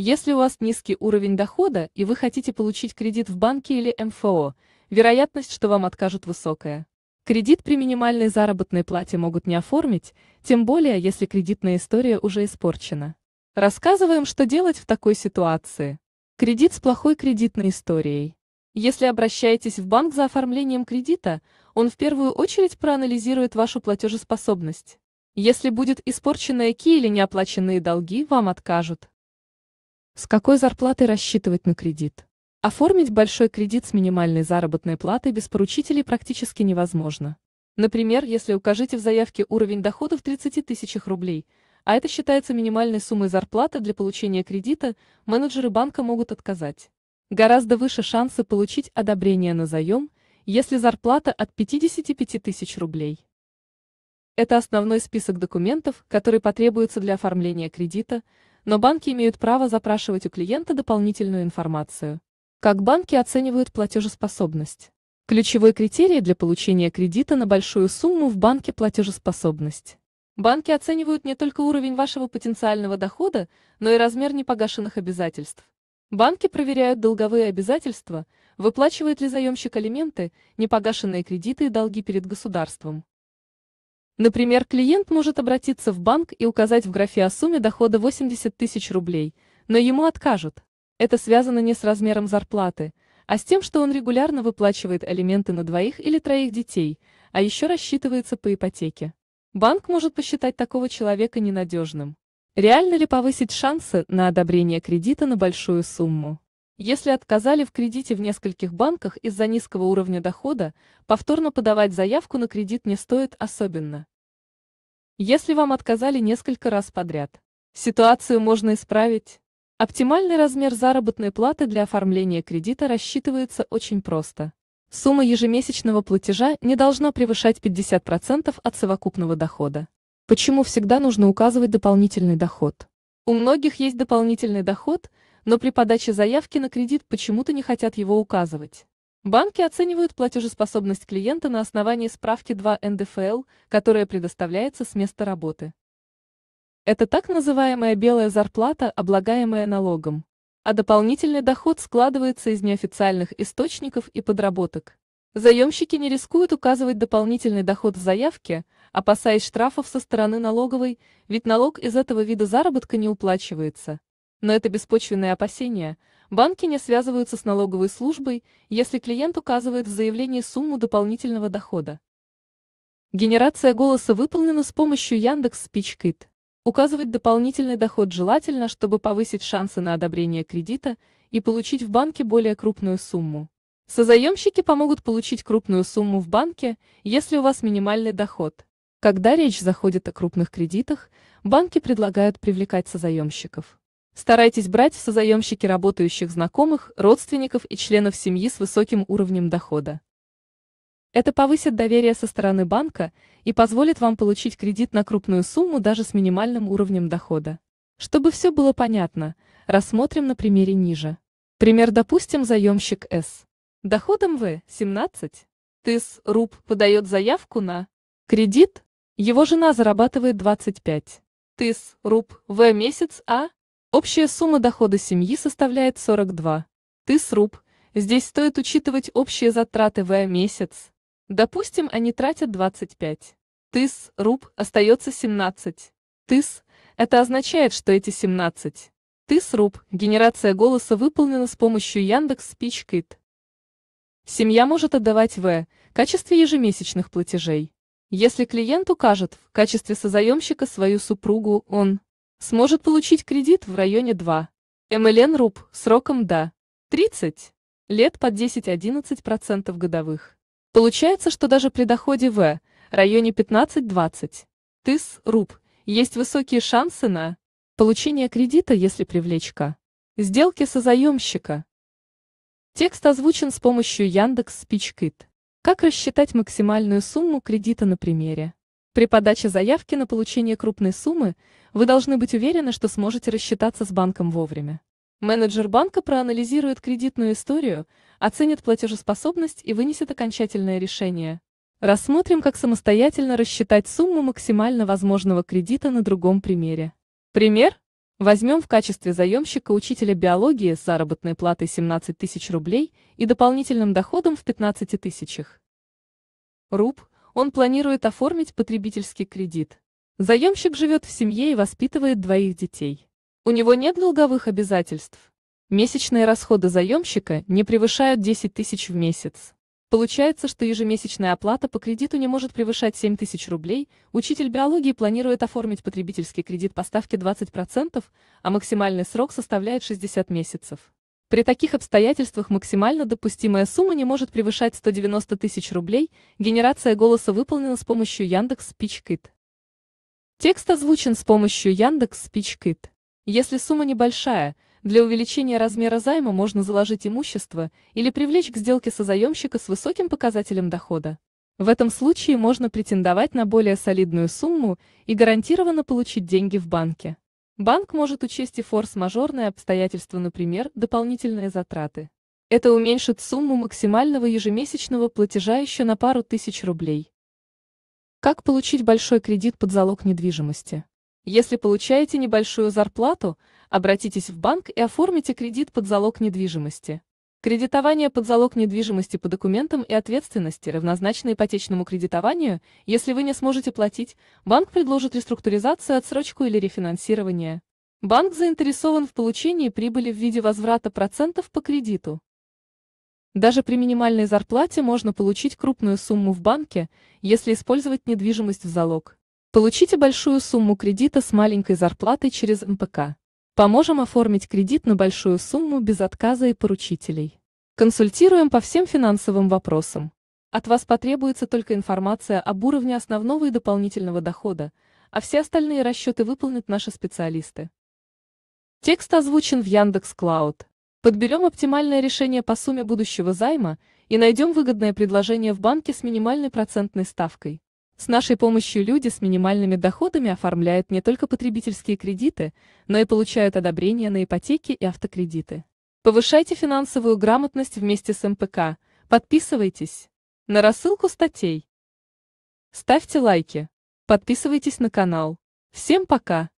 Если у вас низкий уровень дохода и вы хотите получить кредит в банке или МФО, вероятность, что вам откажут, высокая. Кредит при минимальной заработной плате могут не оформить, тем более если кредитная история уже испорчена. Рассказываем, что делать в такой ситуации. Кредит с плохой кредитной историей. Если обращаетесь в банк за оформлением кредита, он в первую очередь проанализирует вашу платежеспособность. Если будет испорченная ки или неоплаченные долги, вам откажут. С какой зарплатой рассчитывать на кредит? Оформить большой кредит с минимальной заработной платой без поручителей практически невозможно. Например, если укажите в заявке уровень доходов 30 тысячах рублей, а это считается минимальной суммой зарплаты для получения кредита, менеджеры банка могут отказать. Гораздо выше шансы получить одобрение на заем, если зарплата от 55 тысяч рублей. Это основной список документов, который потребуется для оформления кредита – но банки имеют право запрашивать у клиента дополнительную информацию. Как банки оценивают платежеспособность? Ключевой критерий для получения кредита на большую сумму в банке платежеспособность. Банки оценивают не только уровень вашего потенциального дохода, но и размер непогашенных обязательств. Банки проверяют долговые обязательства, выплачивает ли заемщик алименты, непогашенные кредиты и долги перед государством. Например, клиент может обратиться в банк и указать в графе о сумме дохода 80 тысяч рублей, но ему откажут. Это связано не с размером зарплаты, а с тем, что он регулярно выплачивает алименты на двоих или троих детей, а еще рассчитывается по ипотеке. Банк может посчитать такого человека ненадежным. Реально ли повысить шансы на одобрение кредита на большую сумму? Если отказали в кредите в нескольких банках из-за низкого уровня дохода, повторно подавать заявку на кредит не стоит особенно. Если вам отказали несколько раз подряд, ситуацию можно исправить. Оптимальный размер заработной платы для оформления кредита рассчитывается очень просто. Сумма ежемесячного платежа не должна превышать 50% от совокупного дохода. Почему всегда нужно указывать дополнительный доход? У многих есть дополнительный доход – но при подаче заявки на кредит почему-то не хотят его указывать. Банки оценивают платежеспособность клиента на основании справки 2 НДФЛ, которая предоставляется с места работы. Это так называемая белая зарплата, облагаемая налогом. А дополнительный доход складывается из неофициальных источников и подработок. Заемщики не рискуют указывать дополнительный доход в заявке, опасаясь штрафов со стороны налоговой, ведь налог из этого вида заработка не уплачивается. Но это беспочвенные опасения. Банки не связываются с налоговой службой, если клиент указывает в заявлении сумму дополнительного дохода. Генерация голоса выполнена с помощью Яндекс Спичкит. Указывать дополнительный доход желательно, чтобы повысить шансы на одобрение кредита и получить в банке более крупную сумму. Созаемщики помогут получить крупную сумму в банке, если у вас минимальный доход. Когда речь заходит о крупных кредитах, банки предлагают привлекать созаемщиков. Старайтесь брать в созаемщики работающих знакомых, родственников и членов семьи с высоким уровнем дохода. Это повысит доверие со стороны банка и позволит вам получить кредит на крупную сумму даже с минимальным уровнем дохода. Чтобы все было понятно, рассмотрим на примере ниже. Пример, допустим, заемщик С. Доходом В 17. ТИС РУП подает заявку на кредит, его жена зарабатывает 25. ТИС РУП В месяц А Общая сумма дохода семьи составляет 42. Ты сруб. Здесь стоит учитывать общие затраты в месяц. Допустим, они тратят 25. Тыс, руб, остается 17. Тыс, это означает, что эти 17. Тыс, руб, генерация голоса выполнена с помощью Яндекс Спичкит. Семья может отдавать в качестве ежемесячных платежей. Если клиент укажет в качестве созаемщика свою супругу, он сможет получить кредит в районе 2 МЛН РУП сроком до 30 лет под 10-11% годовых. Получается, что даже при доходе в районе 15-20 ТИС РУП есть высокие шансы на получение кредита, если привлечь к сделке со заемщика. Текст озвучен с помощью Яндекс Спичкит. Как рассчитать максимальную сумму кредита на примере? При подаче заявки на получение крупной суммы вы должны быть уверены, что сможете рассчитаться с банком вовремя. Менеджер банка проанализирует кредитную историю, оценит платежеспособность и вынесет окончательное решение. Рассмотрим, как самостоятельно рассчитать сумму максимально возможного кредита на другом примере. Пример. Возьмем в качестве заемщика учителя биологии с заработной платой 17 тысяч рублей и дополнительным доходом в 15 тысячах. Руб, он планирует оформить потребительский кредит. Заемщик живет в семье и воспитывает двоих детей. У него нет долговых обязательств. Месячные расходы заемщика не превышают 10 тысяч в месяц. Получается, что ежемесячная оплата по кредиту не может превышать 7 тысяч рублей, учитель биологии планирует оформить потребительский кредит по ставке 20%, а максимальный срок составляет 60 месяцев. При таких обстоятельствах максимально допустимая сумма не может превышать 190 тысяч рублей, генерация голоса выполнена с помощью Яндекс Спичкит. Текст озвучен с помощью Яндекс Спичкит. Если сумма небольшая, для увеличения размера займа можно заложить имущество или привлечь к сделке созаемщика с высоким показателем дохода. В этом случае можно претендовать на более солидную сумму и гарантированно получить деньги в банке. Банк может учесть и форс-мажорные обстоятельства, например, дополнительные затраты. Это уменьшит сумму максимального ежемесячного платежа еще на пару тысяч рублей. Как получить большой кредит под залог недвижимости? Если получаете небольшую зарплату, обратитесь в банк и оформите кредит под залог недвижимости. Кредитование под залог недвижимости по документам и ответственности равнозначно ипотечному кредитованию, если вы не сможете платить, банк предложит реструктуризацию, отсрочку или рефинансирование. Банк заинтересован в получении прибыли в виде возврата процентов по кредиту. Даже при минимальной зарплате можно получить крупную сумму в банке, если использовать недвижимость в залог. Получите большую сумму кредита с маленькой зарплатой через МПК. Поможем оформить кредит на большую сумму без отказа и поручителей. Консультируем по всем финансовым вопросам. От вас потребуется только информация об уровне основного и дополнительного дохода, а все остальные расчеты выполнят наши специалисты. Текст озвучен в Яндекс Клауд. Подберем оптимальное решение по сумме будущего займа и найдем выгодное предложение в банке с минимальной процентной ставкой. С нашей помощью люди с минимальными доходами оформляют не только потребительские кредиты, но и получают одобрение на ипотеки и автокредиты. Повышайте финансовую грамотность вместе с МПК. Подписывайтесь на рассылку статей. Ставьте лайки. Подписывайтесь на канал. Всем пока!